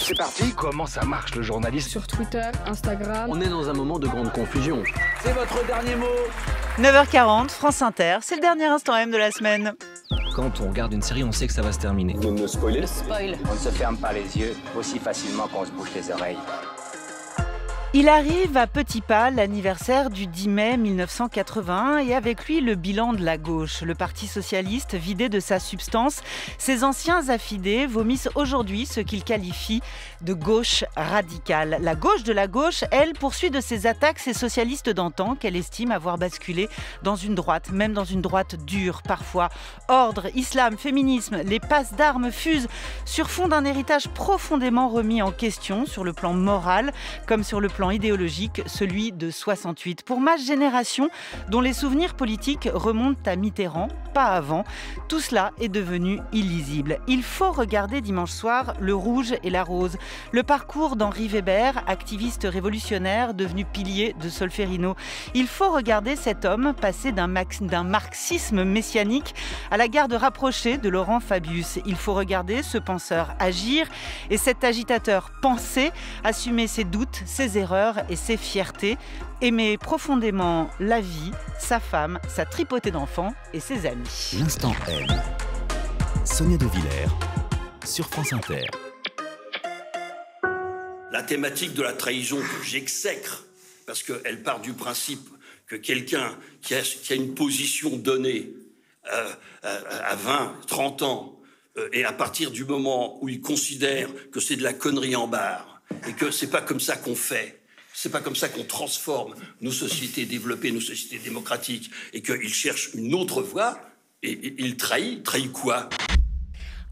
c'est parti. Comment ça marche le journalisme Sur Twitter, Instagram. On est dans un moment de grande confusion. C'est votre dernier mot. 9h40, France Inter, c'est le dernier instant M de la semaine. Quand on regarde une série, on sait que ça va se terminer. Vous me spoilez On ne se ferme pas les yeux aussi facilement qu'on se bouche les oreilles. Il arrive à petits pas l'anniversaire du 10 mai 1981 et avec lui le bilan de la gauche. Le Parti socialiste, vidé de sa substance, ses anciens affidés vomissent aujourd'hui ce qu'ils qualifient de gauche radicale. La gauche de la gauche, elle, poursuit de ses attaques ces socialistes d'antan qu'elle estime avoir basculé dans une droite, même dans une droite dure parfois. Ordre, islam, féminisme, les passes d'armes fusent sur fond d'un héritage profondément remis en question sur le plan moral comme sur le plan idéologique, celui de 68. Pour ma génération, dont les souvenirs politiques remontent à Mitterrand, pas avant, tout cela est devenu illisible. Il faut regarder dimanche soir Le Rouge et la Rose, le parcours d'Henri Weber, activiste révolutionnaire devenu pilier de Solferino. Il faut regarder cet homme passer d'un marxisme messianique à la garde rapprochée de Laurent Fabius. Il faut regarder ce penseur agir et cet agitateur penser, assumer ses doutes, ses erreurs et ses fiertés, aimer profondément la vie, sa femme, sa tripotée d'enfants et ses amis. L'instant M. Sonia de Villers sur France Inter. La thématique de la trahison que j'exècre, parce qu'elle part du principe que quelqu'un qui, a, une position donnée euh, euh, à 20, 30 ans, euh, et à partir du moment où il considère que c'est de la connerie en barre et que c'est pas comme ça qu'on fait, c'est pas comme ça qu'on transforme nos sociétés développées, nos sociétés démocratiques, et qu'ils cherchent une autre voie, et, ils il trahit. Trahit quoi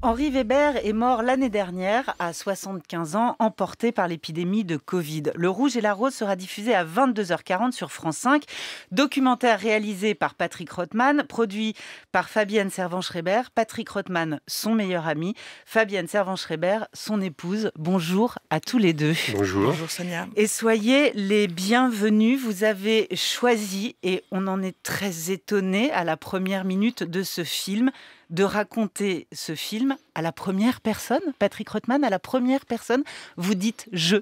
Henri Weber est mort l'année dernière à 75 ans, emporté par l'épidémie de Covid. Le Rouge et la Rose sera diffusé à 22h40 sur France 5. Documentaire réalisé par Patrick Rothman, produit par Fabienne Servan-Schreiber. Patrick Rothman, son meilleur ami. Fabienne Servan-Schreiber, son épouse. Bonjour à tous les deux. Bonjour. Bonjour Sonia. Et soyez les bienvenus. Vous avez choisi, et on en est très étonné à la première minute de ce film, de raconter ce film à la première personne Patrick Rothman, à la première personne, vous dites je.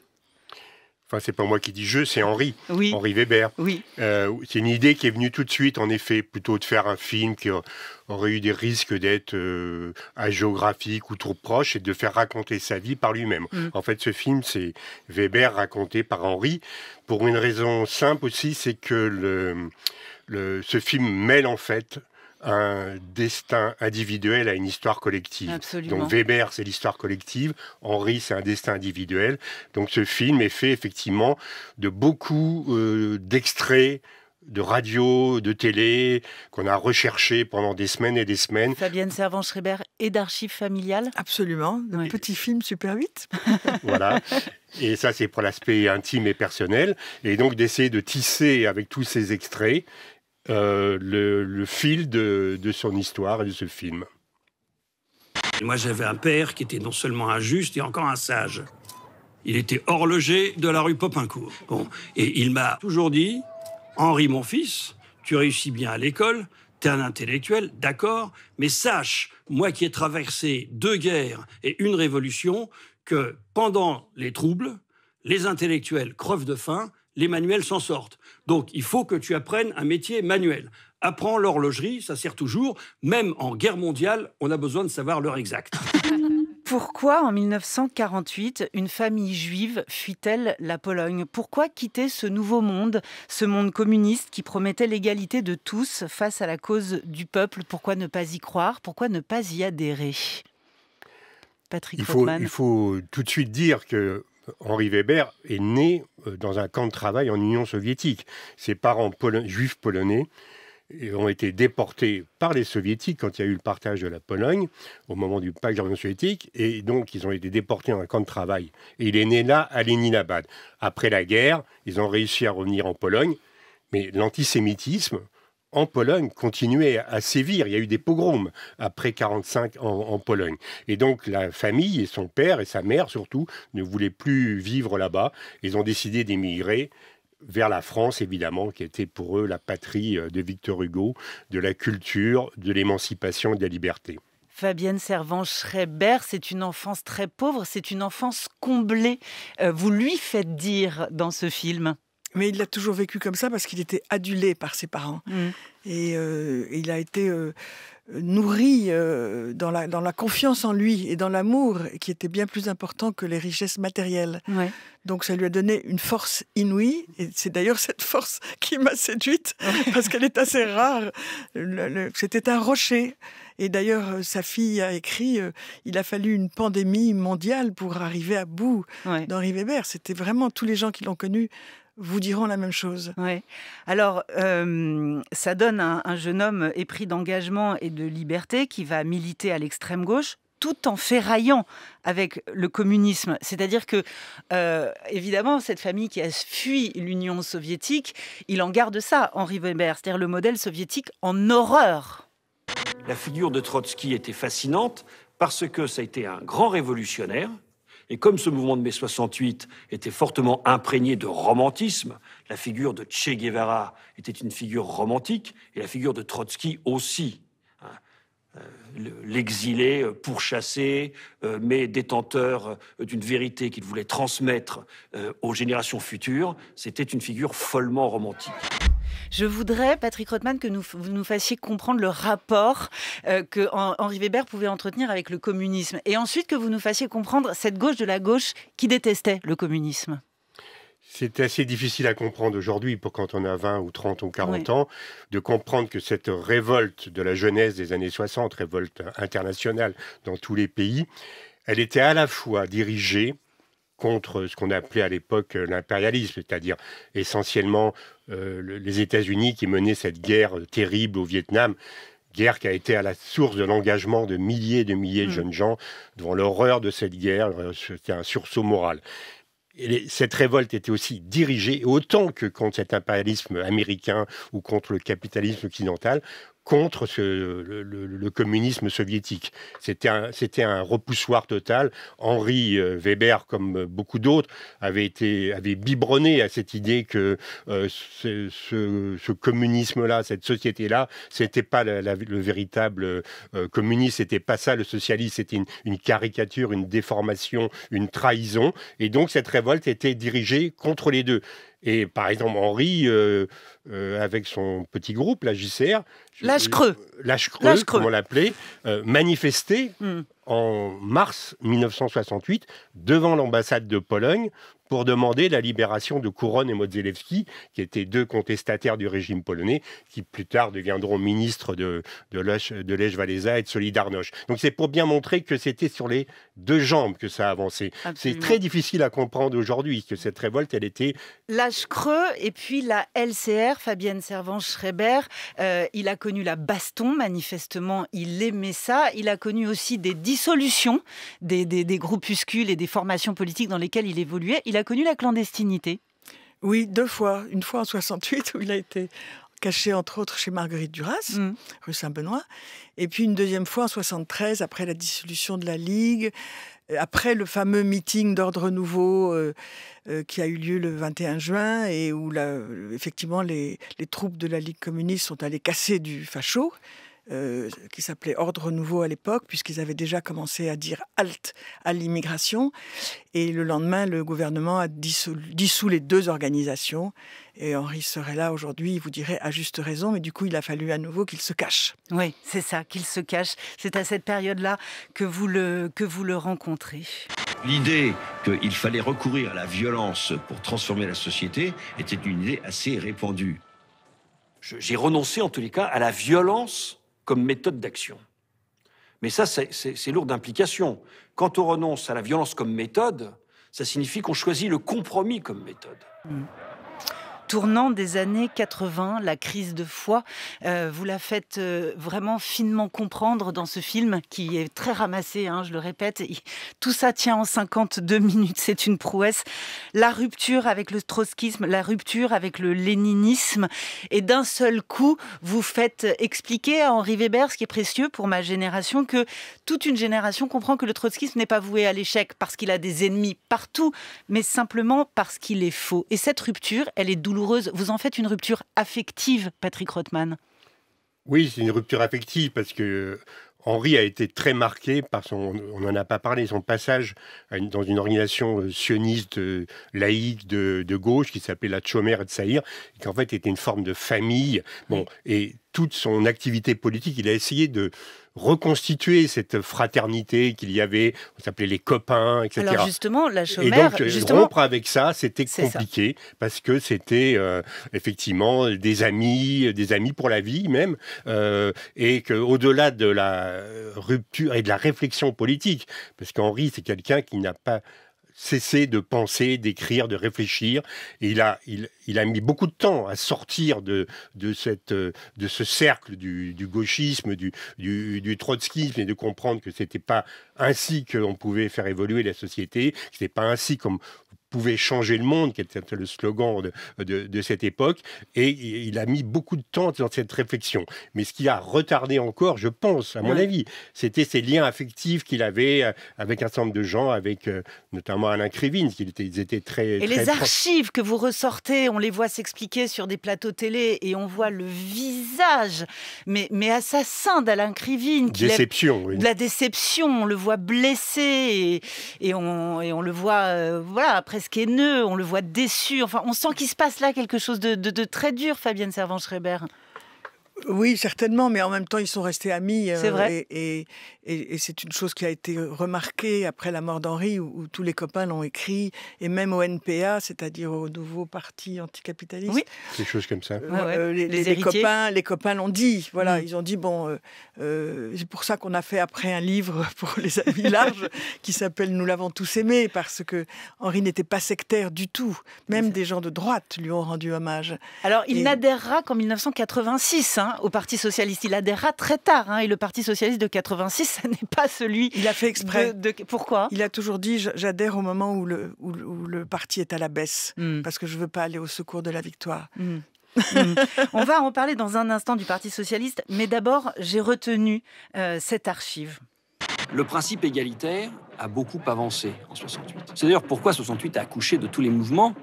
Enfin, c'est pas moi qui dis je, c'est Henri, oui. Henri Weber. Oui. Euh, c'est une idée qui est venue tout de suite, en effet, plutôt de faire un film qui aurait eu des risques d'être euh, agéographique ou trop proche et de faire raconter sa vie par lui-même. Mm. En fait, ce film, c'est Weber raconté par Henri pour une raison simple aussi, c'est que ce film mêle en fait un destin individuel à une histoire collective. Donc Weber, c'est l'histoire collective, Henri, c'est un destin individuel. Donc ce film est fait effectivement de beaucoup euh, d'extraits de radio, de télé, qu'on a recherché pendant des semaines et des semaines. Fabienne Servan-Schreiber et d'archives familiales Absolument, Petit film Super 8. voilà. Et ça, c'est pour l'aspect intime et personnel. Et donc d'essayer de tisser avec tous ces extraits euh, le, fil de, son histoire et de ce film. Moi, j'avais un père qui était non seulement injuste, et encore un sage. Il était horloger de la rue Popincourt. et il m'a toujours dit Henri, mon fils, tu réussis bien à l'école, tu es un intellectuel, d'accord, mais sache, moi qui ai traversé deux guerres et une révolution, que pendant les troubles, les intellectuels crevent de faim les manuels s'en sortent. Donc il faut que tu apprennes un métier manuel. Apprends l'horlogerie, ça sert toujours. Même en guerre mondiale, on a besoin de savoir l'heure exacte. Pourquoi en 1948 une famille juive fuit-elle la Pologne Pourquoi quitter ce nouveau monde, ce monde communiste qui promettait l'égalité de tous face à la cause du peuple Pourquoi ne pas y croire Pourquoi ne pas y adhérer Patrick il il faut tout de suite dire que Henri Weber est né euh, dans un camp de travail en Union soviétique. Ses parents juifs polonais euh, ont été déportés par les soviétiques quand il y a eu le partage de la Pologne au moment du pacte de soviétique et donc ils ont été déportés dans un camp de travail. Et il est né là à Leninabad. Après la guerre, ils ont réussi à revenir en Pologne, mais l'antisémitisme en Pologne continuait à sévir. Il y a eu des pogroms après 45 en, en, Pologne. Et donc la famille et son père et sa mère surtout ne voulaient plus vivre là-bas. Ils ont décidé d'émigrer vers la France, évidemment, qui était pour eux la patrie euh, de Victor Hugo, de la culture, de l'émancipation et de la liberté. Fabienne Servan-Schreiber, c'est une enfance très pauvre, c'est une enfance comblée. Euh, vous lui faites dire dans ce film. Mais il l'a toujours vécu comme ça parce qu'il était adulé par ses parents. Mm. Et euh, il a été euh, nourri euh, dans, la, dans la confiance en lui et dans l'amour qui était bien plus important que les richesses matérielles. Donc ça lui a donné une force inouïe. Et c'est d'ailleurs cette force qui m'a séduite parce qu'elle est assez rare. C'était un rocher. Et d'ailleurs, sa fille a écrit Il a fallu une pandémie mondiale pour arriver à bout d'Henri Weber. C'était vraiment tous les gens qui l'ont connu vous diront la même chose. Ouais. Alors, euh, ça donne un, jeune homme épris d'engagement et de liberté qui va militer à l'extrême gauche, tout en ferraillant avec le communisme. C'est-à-dire que, euh, évidemment, cette famille qui a fui l'Union soviétique, il en garde ça, Henri Weber, c'est-à-dire le modèle soviétique en horreur. La figure de Trotsky était fascinante parce que ça a été un grand révolutionnaire, et comme ce mouvement de mai 68 était fortement imprégné de romantisme, la figure de Che Guevara était une figure romantique et la figure de Trotsky aussi. Hein. Euh, l'exilé euh, pourchassé, euh, mais détenteur d'une vérité qu'il voulait transmettre aux générations futures, c'était une figure follement romantique. Je voudrais, Patrick Rothman, que vous nous fassiez comprendre le rapport euh, que Henri Weber pouvait entretenir avec le communisme. Et ensuite, que vous nous fassiez comprendre cette gauche de la gauche qui détestait le communisme. C'est assez difficile à comprendre aujourd'hui, pour quand on a 20 ou 30 ou 40 ans, de comprendre que cette révolte de la jeunesse des années 60, révolte internationale dans tous les pays, elle était à la fois dirigée contre ce qu'on appelait à l'époque euh, l'impérialisme, c'est-à-dire essentiellement euh, les États-Unis qui menaient cette guerre euh, terrible au Vietnam, guerre qui a été à la source de l'engagement de milliers et de milliers de mm. jeunes gens devant l'horreur de cette guerre, c'était un sursaut moral. cette révolte était aussi dirigée, autant que contre cet impérialisme américain ou contre le capitalisme occidental, contre le, communisme soviétique. C'était un, repoussoir total. Henri euh, Weber, comme beaucoup d'autres, avait, été, avait biberonné à cette idée que euh, ce, communisme-là, cette société-là, ce n'était pas le véritable euh, communisme, ce c'était pas ça le socialisme, c'était une, caricature, une déformation, une trahison. Et donc cette révolte était dirigée contre les deux. Et par exemple, Henri, euh, euh, avec son petit groupe, la JCR, Lâche creux. l'appelait, euh, manifestait hmm. en mars 1968 devant l'ambassade de Pologne pour demander la libération de Couronne et Modzelewski, qui étaient deux contestataires du régime polonais, qui plus tard deviendront ministres de, de Lech-Walesa et de Solidarność. Donc c'est pour bien montrer que c'était sur les deux jambes que ça avançait. C'est très difficile à comprendre aujourd'hui que cette révolte, elle était... L'âge creux et puis la LCR, Fabienne Servan-Schreiber, euh, il a connu la baston, manifestement, il aimait ça. Il a connu aussi des dissolutions des, des groupuscules et des formations politiques dans lesquelles il évoluait a connu la clandestinité Oui, deux fois. Une fois en 68 où il a été caché entre autres chez Marguerite Duras, mm. rue Saint-Benoît, et puis une deuxième fois en 73 après la dissolution de la Ligue, euh, après le fameux meeting d'ordre nouveau euh, euh, qui a eu lieu le 21 juin et où effectivement les, les, troupes de la Ligue communiste sont allées casser du facho euh, qui s'appelait Ordre Nouveau à l'époque, puisqu'ils avaient déjà commencé à dire halte à l'immigration. Et le lendemain, le gouvernement a dissous, dissous les deux organisations. Et Henri serait là aujourd'hui, il vous dirait à juste raison, mais du coup, il a fallu à nouveau qu'il se cache. Oui, c'est ça, qu'il se cache. C'est à cette période-là que, vous le, que vous le rencontrez. L'idée qu'il fallait recourir à la violence pour transformer la société était une idée assez répandue. J'ai renoncé en tous les cas à la violence comme méthode d'action. Mais ça, c'est lourd d'implications. Quand on renonce à la violence comme méthode, ça signifie qu'on choisit le compromis comme méthode. Mm tournant des années 80, la crise de foi. Euh, vous la faites euh, vraiment finement comprendre dans ce film qui est très ramassé, hein, je le répète. Tout ça tient en 52 minutes, c'est une prouesse. La rupture avec le trotskisme, la rupture avec le léninisme. Et d'un seul coup, vous faites expliquer à Henri Weber, ce qui est précieux pour ma génération, que toute une génération comprend que le trotskisme n'est pas voué à l'échec parce qu'il a des ennemis partout, mais simplement parce qu'il est faux. Et cette rupture, elle est douloureuse vous en faites une rupture affective, Patrick Rothman. Oui, c'est une rupture affective parce que Henri a été très marqué par son, on n'en a pas parlé, son passage dans une organisation euh, sioniste euh, laïque de, gauche qui s'appelait la Chomère et Saïr, qui en fait était une forme de famille. Bon, et toute son activité politique, il a essayé de, reconstituer cette fraternité qu'il y avait, on s'appelait les copains, etc. Alors justement, la et donc euh, avec ça, c'était compliqué parce que c'était euh, effectivement des amis, des amis pour la vie même, euh, et qu'au-delà de la rupture et de la réflexion politique, parce qu'Henri c'est quelqu'un qui n'a pas cessé de penser, d'écrire, de réfléchir. il a, il, a mis beaucoup de temps à sortir de, de, cette, de ce cercle du, gauchisme, du, du, du, trotskisme, et de comprendre que ce n'était pas ainsi qu'on pouvait faire évoluer la société, ce n'était pas ainsi comme pouvait changer le monde, qui était le slogan de, de, cette époque. Et il a mis beaucoup de temps dans cette réflexion. Mais ce qui a retardé encore, je pense, à mon avis, c'était ces liens affectifs qu'il avait euh, avec un certain nombre de gens, avec euh, notamment Alain Krivine, qui ils étaient très... Et les archives que vous ressortez, on les voit s'expliquer sur des plateaux télé et on voit le visage, mais, mais assassin d'Alain Krivine. Déception, De la déception, on le voit blessé et, on, et on le voit, euh, voilà, après ce est neuf, on le voit déçu. Enfin, on sent qu'il se passe là quelque chose de, de très dur, Fabienne Servan-Schreiber. Oui, certainement, mais en même temps, ils sont restés amis. Euh, c'est vrai. Et, c'est une chose qui a été euh, remarquée après la mort d'Henri, où, tous les copains l'ont écrit, et même au NPA, c'est-à-dire au nouveau parti anticapitaliste. Oui. Des choses comme ça. Euh, les, copains, les copains l'ont dit. Voilà, mm. ils ont dit bon, c'est pour ça qu'on a fait après un livre pour les amis larges qui s'appelle Nous l'avons tous aimé, parce que Henri n'était pas sectaire du tout. Même des gens de droite lui ont rendu hommage. Alors, il n'adhérera qu'en 1986. Hein, au Parti Socialiste. Il adhéra très tard. Hein, et le Parti Socialiste de 86, ce n'est pas celui. Il a fait exprès. De, Pourquoi Il a toujours dit j'adhère au moment où le, où, le, parti est à la baisse, hmm. parce que je ne veux pas aller au secours de la victoire. Hmm. Hmm. On va en parler dans un instant du Parti socialiste, mais d'abord, j'ai retenu euh, cette archive. Le principe égalitaire a beaucoup avancé en 68. C'est d'ailleurs pourquoi 68 a accouché de tous les mouvements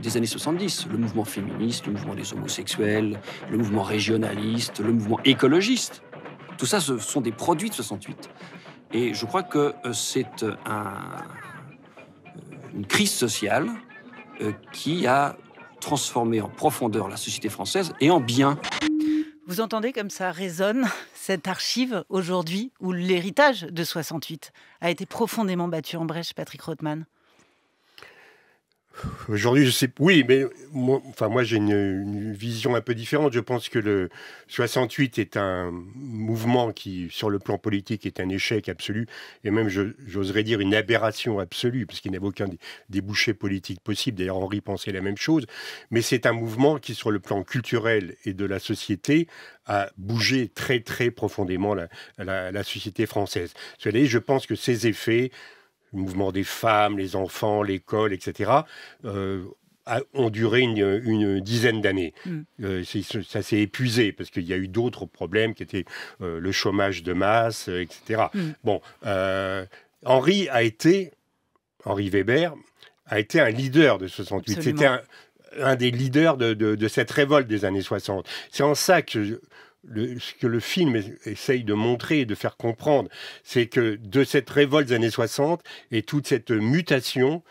des années 70, le mouvement féministe, le mouvement des homosexuels, le mouvement régionaliste, le mouvement écologiste. Tout ça, ce sont des produits de 68. Et je crois que euh, c'est euh, euh, une crise sociale qui a transformé en profondeur la société française et en bien. Vous entendez comme ça résonne cette archive aujourd'hui où l'héritage de 68 a été profondément battu en brèche, Patrick Rothman Aujourd'hui, je sais. Oui, mais moi, enfin, moi j'ai une, vision un peu différente. Je pense que le 68 est un mouvement qui, sur le plan politique, est un échec absolu, et même, j'oserais dire, une aberration absolue, parce qu'il n'avait aucun débouché politique possible. D'ailleurs, Henri pensait la même chose. Mais c'est un mouvement qui, sur le plan culturel et de la société, a bougé très, très profondément la, société française. je pense que ces effets le mouvement des femmes, les enfants, l'école, etc., euh, ont duré une, dizaine d'années. Mm. Euh, ça s'est épuisé parce qu'il y a eu d'autres problèmes qui étaient euh, le chômage de masse, etc. Mm. Bon, Henri a été, Henri Weber, a été un leader de 68. C'était un, des leaders de, de, cette révolte des années 60. C'est en ça que ce que le film essaye de montrer et de faire comprendre, c'est que de cette révolte des années 60 et toute cette mutation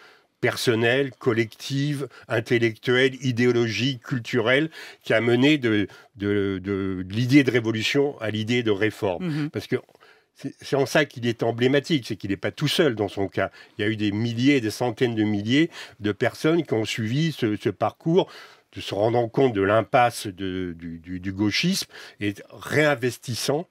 personnelle, collective, intellectuelle, idéologique, culturelle, qui a mené de, l'idée de révolution à l'idée de réforme. Mhm. Parce que c'est en ça qu'il est emblématique, c'est qu'il n'est pas tout seul dans son cas. Il y a eu des milliers, des centaines de milliers de personnes qui ont suivi ce parcours de se rendant compte de l'impasse du, du, gauchisme et réinvestissant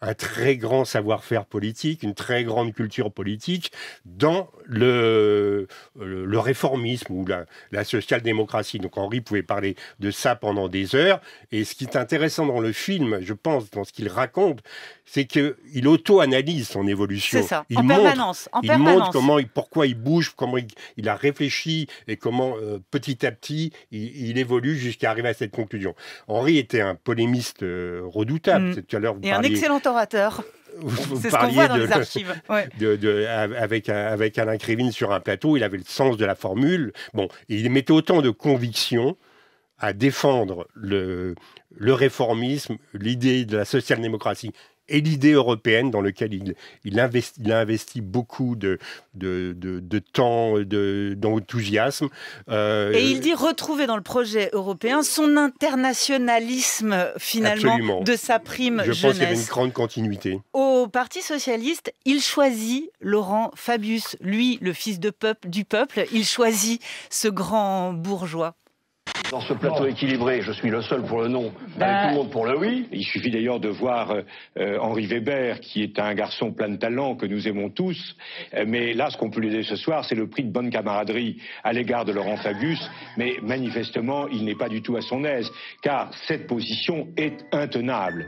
un très grand savoir-faire politique, une très grande culture politique dans le, le réformisme ou la, social-démocratie. Donc Henri pouvait parler de ça pendant des heures. Et ce qui est intéressant dans le film, je pense, dans ce qu'il raconte, c'est qu'il auto-analyse son évolution. C'est ça, il en permanence. il montre comment, pourquoi il bouge, comment il, a réfléchi et comment euh, petit à petit il, évolue jusqu'à arriver à cette conclusion. Henri était un polémiste euh, redoutable. Mm. Tout à l'heure, et un excellent orateur. Vous parliez de, les avec, avec Alain Crévin sur un plateau, il avait le sens de la formule. Bon, il mettait autant de conviction à défendre le, le réformisme, l'idée de la social-démocratie et l'idée européenne dans laquelle il, il, a investi beaucoup de, de, de, de temps, d'enthousiasme. Euh, et il dit retrouver dans le projet européen son internationalisme finalement de sa prime Je pense qu'il y avait une grande continuité. Au Parti socialiste, il choisit Laurent Fabius, lui le fils de peuple, du peuple, il choisit ce grand bourgeois. Dans ce plateau équilibré, je suis le seul pour le non, bah, tout le monde pour le oui. Il suffit d'ailleurs de voir euh, euh, Henri Weber, qui est un garçon plein de talent que nous aimons tous. Euh, mais là, ce qu'on peut lui dire ce soir, c'est le prix de bonne camaraderie à l'égard de Laurent Fabius. Mais manifestement, il n'est pas du tout à son aise, car cette position est intenable.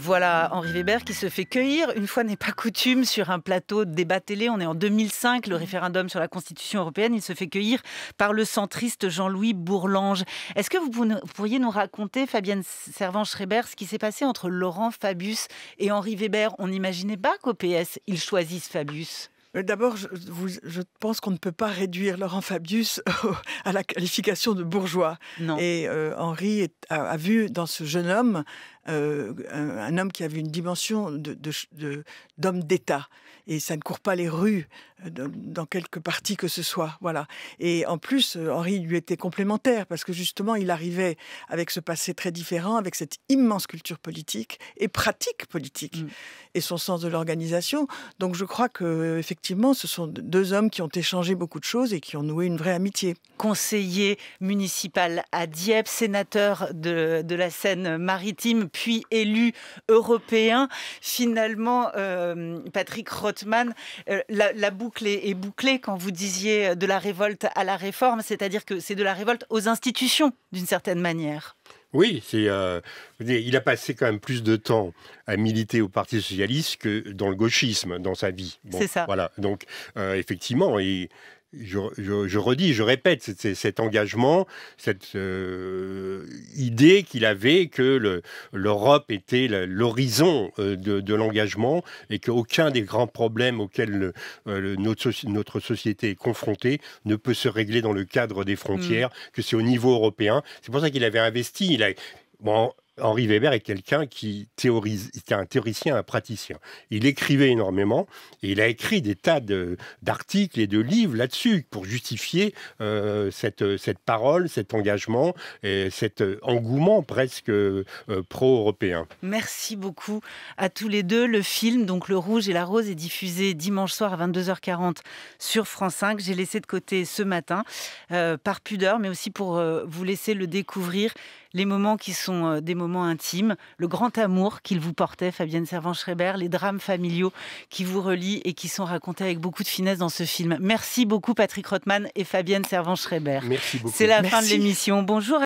Voilà Henri Weber qui se fait cueillir, une fois n'est pas coutume, sur un plateau de débat télé. On est en 2005, le référendum sur la Constitution européenne. Il se fait cueillir par le centriste Jean-Louis Bourlange. Est-ce que vous pourriez nous raconter, Fabienne Servan-Schreiber, ce qui s'est passé entre Laurent Fabius et Henri Weber On n'imaginait pas qu'au PS, ils choisissent Fabius. Euh, d'abord, je, pense qu'on ne peut pas réduire Laurent Fabius à la qualification de bourgeois. Et euh, Henri a, vu dans ce jeune homme euh, un, homme qui avait une dimension d'homme d'État. Et ça ne court pas les rues dans quelque partie que ce soit. Voilà. Et en plus, euh, Henri lui était complémentaire parce que justement, il arrivait avec ce passé très différent, avec cette immense culture politique et pratique politique mm. et son sens de l'organisation. Donc, je crois que effectivement, ce sont deux hommes qui ont échangé beaucoup de choses et qui ont noué une vraie amitié. Conseiller municipal à Dieppe, sénateur de, la Seine-Maritime, puis élu européen. Finalement, euh, Patrick Rothman, euh, la, la bouclé et bouclé quand vous disiez euh, de la révolte à la réforme, c'est-à-dire que c'est de la révolte aux institutions, d'une certaine manière. Oui, euh, il a passé quand même plus de temps à militer au Parti socialiste que dans le gauchisme dans sa vie. c'est ça. Voilà. Donc euh, effectivement, et je, redis, je répète, cet engagement, cette euh, idée qu'il avait que l'Europe était l'horizon euh, de, l'engagement et qu'aucun des grands problèmes auxquels euh, notre, société est confrontée ne peut se régler dans le cadre des hmm. frontières, que c'est au niveau européen. C'est pour ça qu'il avait investi. Il a, bon, Henri Weber est quelqu'un qui théorise, était un théoricien, un praticien. Il écrivait énormément et il a écrit des tas d'articles et de livres là-dessus pour justifier euh, cette, cette parole, cet engagement et cet euh, engouement presque euh, pro-européen. Merci beaucoup à tous les deux. Le film, donc Le Rouge et la Rose, est diffusé dimanche soir à 22h40 sur France 5. J'ai laissé de côté ce matin par pudeur, mais aussi pour vous laisser le découvrir les moments qui sont euh, des moments intimes, le grand amour qu'il vous portait, Fabienne Servan-Schreiber, les drames familiaux qui vous relient et qui sont racontés avec beaucoup de finesse dans ce film. Merci beaucoup Patrick Rothman et Fabienne Servan-Schreiber. Merci beaucoup. C'est la fin de l'émission. Bonjour.